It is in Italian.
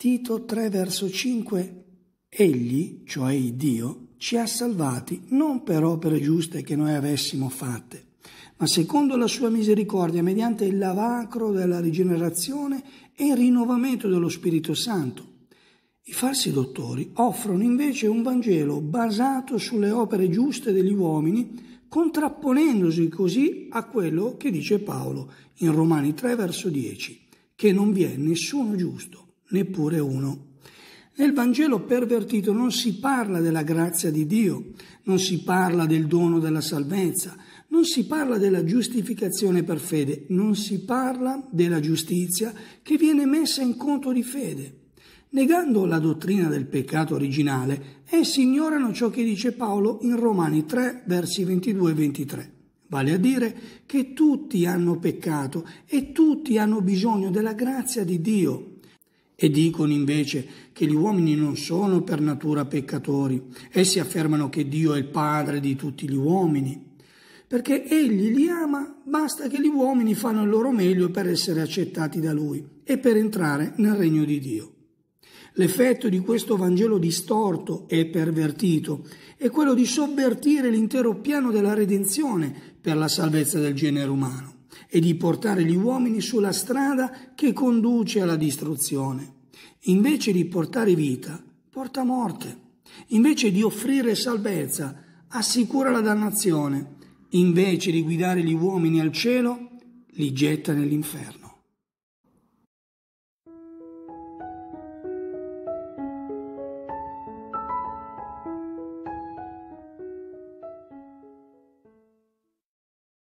Tito 3 verso 5 Egli, cioè Dio, ci ha salvati non per opere giuste che noi avessimo fatte, ma secondo la sua misericordia mediante il lavacro della rigenerazione e il rinnovamento dello Spirito Santo. I falsi dottori offrono invece un Vangelo basato sulle opere giuste degli uomini, contrapponendosi così a quello che dice Paolo in Romani 3 verso 10, che non vi è nessuno giusto neppure uno. Nel Vangelo pervertito non si parla della grazia di Dio, non si parla del dono della salvezza, non si parla della giustificazione per fede, non si parla della giustizia che viene messa in conto di fede. Negando la dottrina del peccato originale, essi ignorano ciò che dice Paolo in Romani 3, versi 22 e 23. Vale a dire che tutti hanno peccato e tutti hanno bisogno della grazia di Dio e dicono invece che gli uomini non sono per natura peccatori. Essi affermano che Dio è il Padre di tutti gli uomini, perché Egli li ama, basta che gli uomini fanno il loro meglio per essere accettati da Lui e per entrare nel regno di Dio. L'effetto di questo Vangelo distorto e pervertito è quello di sovvertire l'intero piano della redenzione per la salvezza del genere umano e di portare gli uomini sulla strada che conduce alla distruzione. Invece di portare vita, porta morte. Invece di offrire salvezza, assicura la dannazione. Invece di guidare gli uomini al cielo, li getta nell'inferno.